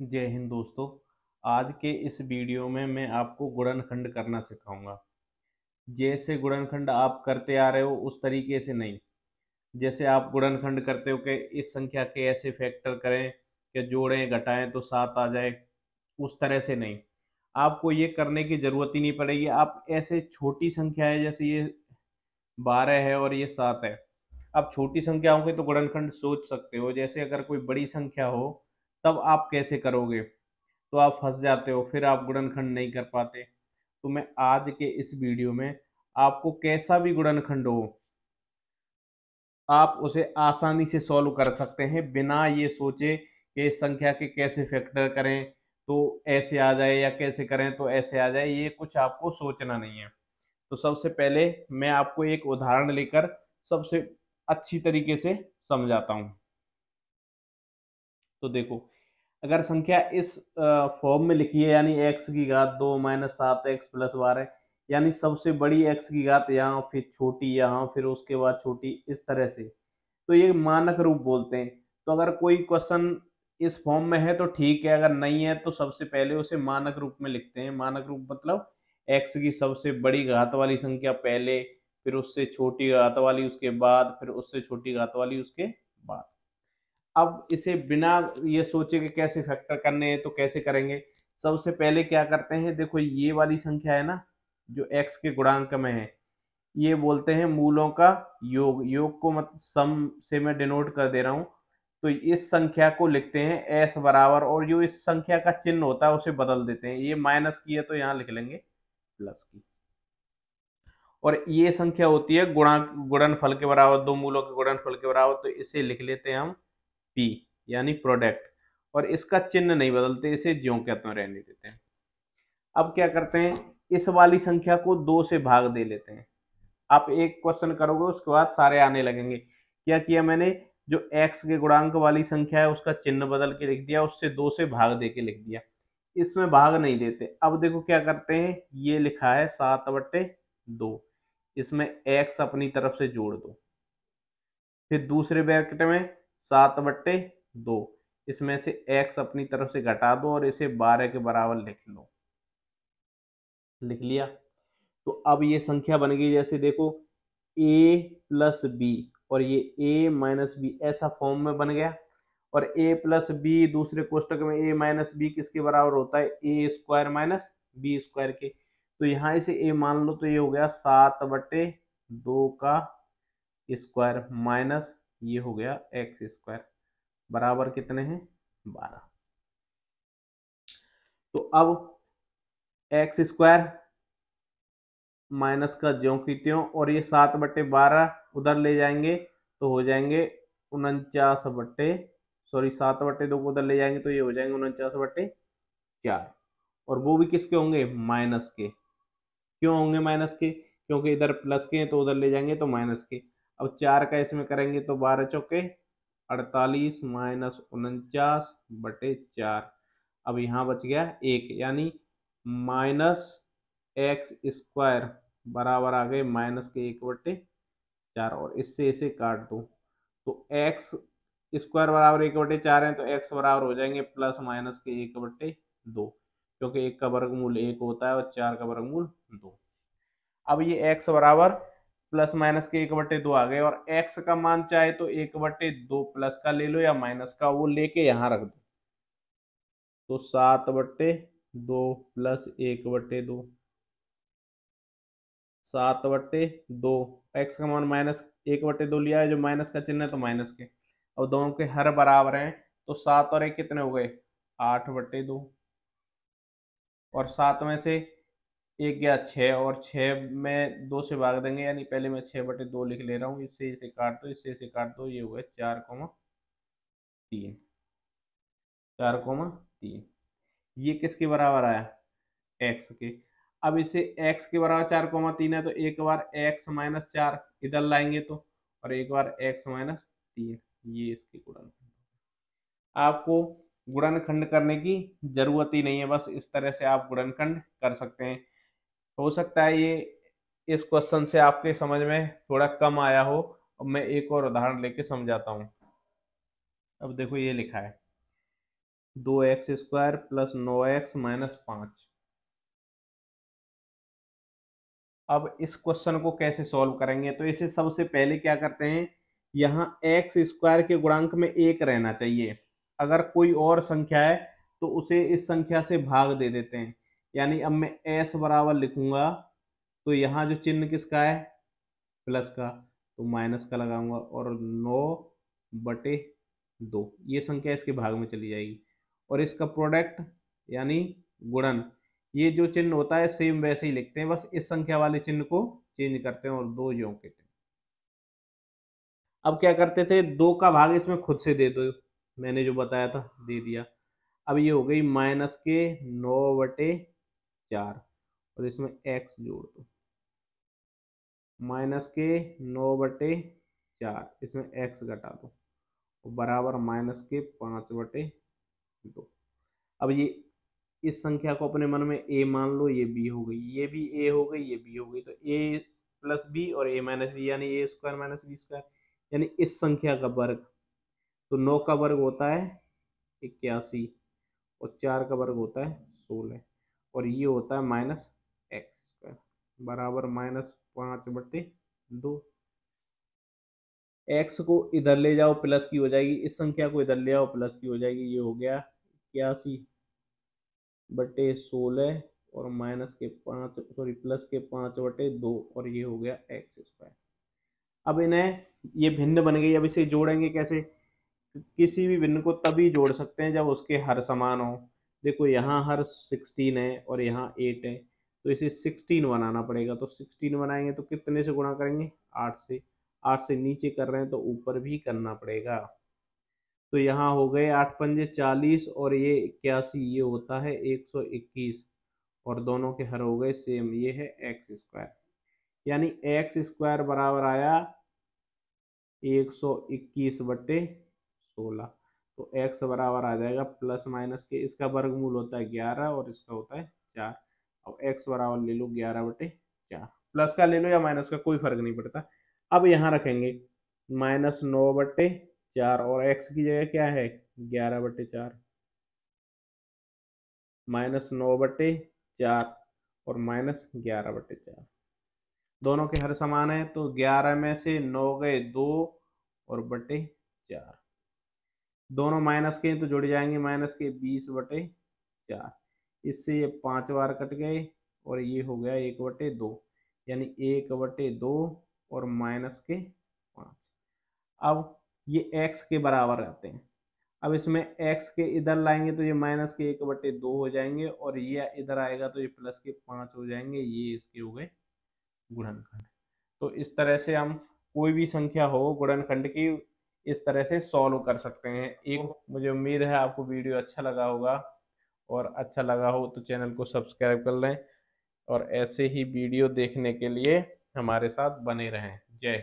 जय हिंद दोस्तों आज के इस वीडियो में मैं आपको गुणनखंड करना सिखाऊंगा जैसे गुणनखंड आप करते आ रहे हो उस तरीके से नहीं जैसे आप गुणनखंड करते हो कि इस संख्या के ऐसे फैक्टर करें कि जोड़ें घटाएं तो सात आ जाए उस तरह से नहीं आपको ये करने की ज़रूरत ही नहीं पड़ेगी आप ऐसे छोटी संख्या है जैसे ये बारह है और ये सात है आप छोटी संख्याओं के तो गुणनखंड सोच सकते हो जैसे अगर कोई बड़ी संख्या हो तब आप कैसे करोगे तो आप फंस जाते हो फिर आप गुणनखंड नहीं कर पाते तो मैं आज के इस वीडियो में आपको कैसा भी गुणनखंड हो आप उसे आसानी से सॉल्व कर सकते हैं बिना ये सोचे कि संख्या के कैसे फैक्टर करें तो ऐसे आ जाए या कैसे करें तो ऐसे आ जाए ये कुछ आपको सोचना नहीं है तो सबसे पहले मैं आपको एक उदाहरण लेकर सबसे अच्छी तरीके से समझाता हूं तो देखो अगर संख्या इस फॉर्म में लिखी है यानी एक्स की घात दो माइनस सात एक्स प्लस बारह यानी सबसे बड़ी एक्स की घात यहाँ फिर छोटी यहाँ फिर उसके बाद छोटी इस तरह से तो ये मानक रूप बोलते हैं तो अगर कोई क्वेश्चन इस फॉर्म में है तो ठीक है अगर नहीं है तो सबसे पहले उसे मानक रूप में लिखते हैं मानक रूप मतलब एक्स की सबसे बड़ी घात वाली संख्या पहले फिर उससे छोटी घात वाली उसके बाद फिर उससे छोटी घात वाली उसके बाद अब इसे बिना ये सोचे कि कैसे फैक्टर करने हैं तो कैसे करेंगे सबसे पहले क्या करते हैं देखो ये वाली संख्या है ना जो एक्स के गुणांक में है ये बोलते हैं मूलों का योग योग को मत सम से मैं डिनोट कर दे रहा हूँ तो इस संख्या को लिखते हैं एस बराबर और जो इस संख्या का चिन्ह होता है उसे बदल देते हैं ये माइनस की है तो यहाँ लिख लेंगे प्लस की और ये संख्या होती है गुणा गुणनफल के बराबर दो मूलों के गुणनफल के बराबर तो इसे लिख लेते हैं हम पी यानी प्रोडक्ट और इसका चिन्ह नहीं बदलते इसे ज्यो के त्यों रहने देते हैं अब क्या करते हैं इस वाली संख्या को दो से भाग दे लेते हैं आप एक क्वेश्चन करोगे उसके बाद सारे आने लगेंगे क्या किया मैंने जो एक्स के गुणांक वाली संख्या है उसका चिन्ह बदल के लिख दिया उससे दो से भाग दे के लिख दिया इसमें भाग नहीं देते अब देखो क्या करते हैं ये लिखा है सात बट्टे दो इसमें एक्स अपनी तरफ से जोड़ दो फिर दूसरे ब्रैकेट में सात बट्टे दो इसमें से एक्स अपनी तरफ से घटा दो और इसे बारह के बराबर लिख लो लिख लिया तो अब ये संख्या बन गई जैसे देखो ए प्लस बी और ये ए माइनस बी ऐसा फॉर्म में बन गया और ए प्लस बी दूसरे कोष्टक में ए माइनस बी किसके बराबर होता है A square minus B square के तो यहाँ इसे ए मान लो तो ये हो गया सात बटे दो का स्क्वायर माइनस ये हो गया एक्स स्क्वायर बराबर कितने हैं बारह तो अब एक्स स्क्वायर माइनस का ज्यो की त्यों और ये सात बटे बारह उधर ले जाएंगे तो हो जाएंगे उनचास बटे सॉरी सात बट्टे दो को उधर ले जाएंगे तो ये हो जाएंगे उनचास बटे चार और वो भी किसके होंगे माइनस के क्यों होंगे माइनस के क्योंकि इधर प्लस के हैं तो उधर ले जाएंगे तो माइनस के अब चार का इसमें करेंगे तो बारह चौके अड़तालीस माइनस उनचास बटे चार अब यहाँ बच गया एक यानी माइनस एक्स स्क्वायर बराबर आ गए माइनस के एक बटे चार और इससे इसे काट दो तो एक्स स्क्वायर बराबर एक बटे चार है तो एक्स बराबर हो जाएंगे प्लस माइनस के एक बटे दो क्योंकि एक का वर्गमूल एक होता है और चार का वर्गमूल दो अब ये एक्स बराबर प्लस माइनस के एक बटे दो आ गए और एक्स का मान चाहे तो एक बटे दो प्लस का ले लो या माइनस का वो लेके यहां रख दो तो सात बट्टे दो प्लस एक बटे दो सात बट्टे दो एक्स का मान माइनस एक बटे दो लिया है जो माइनस का चिन्ह है तो माइनस के और दोनों के हर बराबर हैं तो सात और एक कितने हो गए आठ बट्टे दो और सात में से एक गया छः और छः में दो से भाग देंगे यानी पहले मैं छः बटे दो लिख ले रहा हूँ इससे इसे काट दो इससे इसे काट दो ये हुए चार कोमा तीन चार कोमा तीन ये किसके बराबर आया एक्स के अब इसे एक्स के बराबर चार कोमा तीन है तो एक बार एक्स माइनस चार इधर लाएंगे तो और एक बार एक्स माइनस तीन ये इसके गुणन आपको गुणनखंड करने की जरूरत ही नहीं है बस इस तरह से आप गुणनखंड कर सकते हैं हो सकता है ये इस क्वेश्चन से आपके समझ में थोड़ा कम आया हो अब मैं एक और उदाहरण लेके समझाता हूँ अब देखो ये लिखा है दो एक्स स्क्वायर प्लस नौ एक्स माइनस पाँच अब इस क्वेश्चन को कैसे सॉल्व करेंगे तो इसे सबसे पहले क्या करते हैं यहाँ एक्स स्क्वायर के गुणांक में एक रहना चाहिए अगर कोई और संख्या है तो उसे इस संख्या से भाग दे देते हैं यानी अब मैं एस बराबर लिखूंगा तो यहाँ जो चिन्ह किसका है प्लस का तो माइनस का लगाऊंगा और नौ बटे दो ये संख्या इसके भाग में चली जाएगी और इसका प्रोडक्ट यानी गुणन ये जो चिन्ह होता है सेम वैसे ही लिखते हैं बस इस संख्या वाले चिन्ह को चेंज करते हैं और दो जो के अब क्या करते थे दो का भाग इसमें खुद से दे दो मैंने जो बताया था दे दिया अब ये हो गई माइनस के नौ बटे चार और इसमें एक्स जोड़ दो माइनस के नौ बटे चार इसमें एक्स घटा दो बराबर माइनस के पाँच बटे दो अब ये इस संख्या को अपने मन में ए मान लो ये बी हो गई ये भी ए हो गई ये बी हो गई तो ए प्लस बी और ए माइनस बी यानी A square minus B square यानी इस संख्या का वर्ग तो नौ का वर्ग होता है इक्यासी और चार का वर्ग होता है सोलह और ये होता है माइनस एक्स स्क्वायर बराबर माइनस पाँच बटे दो एक्स को इधर ले जाओ प्लस की हो जाएगी इस संख्या को इधर ले आओ प्लस की हो जाएगी ये हो गया इक्यासी बटे सोलह और माइनस के पाँच सॉरी प्लस के पाँच बटे दो और ये हो गया एक्स स्क्वायर अब इन्हें ये भिन्न बन गई अब इसे जोड़ेंगे कैसे किसी भी भिन्न को तभी जोड़ सकते हैं जब उसके हर समान हो देखो यहाँ हर सिक्सटीन है और यहाँ एट है तो इसे सिक्सटीन बनाना पड़ेगा तो सिक्सटीन बनाएंगे तो कितने से गुणा करेंगे आठ से आठ से नीचे कर रहे हैं तो ऊपर भी करना पड़ेगा तो यहाँ हो गए आठ पंजे चालीस और ये इक्यासी ये होता है एक सौ इक्कीस और दोनों के हर हो गए सेम ये है एक्स स्क्वायर यानी एक्स स्क्वायर बराबर आया एक सौ इक्कीस बटे सोलह तो एक्स बराबर आ जाएगा प्लस माइनस के इसका वर्गमूल होता है ग्यारह और इसका होता है चार अब एक्स बराबर ले लो ग्यारह बटे चार प्लस का ले लो या माइनस का कोई फर्क नहीं पड़ता अब यहाँ रखेंगे माइनस नौ बटे चार और एक्स की जगह क्या है ग्यारह बटे चार माइनस नौ बटे चार और माइनस ग्यारह बटे चार दोनों के हर समान है तो ग्यारह में से नौ गए दो और बटे चार दोनों माइनस के तो जुड़ जाएंगे माइनस के बीस बटे चार इससे ये पांच बार कट गए और ये हो गया एक बटे दो यानी एक बटे दो और माइनस के पाँच अब ये एक्स के बराबर रहते हैं अब इसमें एक्स के इधर लाएंगे तो ये माइनस के एक बटे दो हो जाएंगे और ये इधर आएगा तो ये प्लस के पाँच हो जाएंगे ये इसके हो गए गुणनखंड तो इस तरह से हम कोई भी संख्या हो गुणनखंड की इस तरह से सॉल्व कर सकते हैं एक मुझे उम्मीद है आपको वीडियो अच्छा लगा होगा और अच्छा लगा हो तो चैनल को सब्सक्राइब कर लें और ऐसे ही वीडियो देखने के लिए हमारे साथ बने रहें जय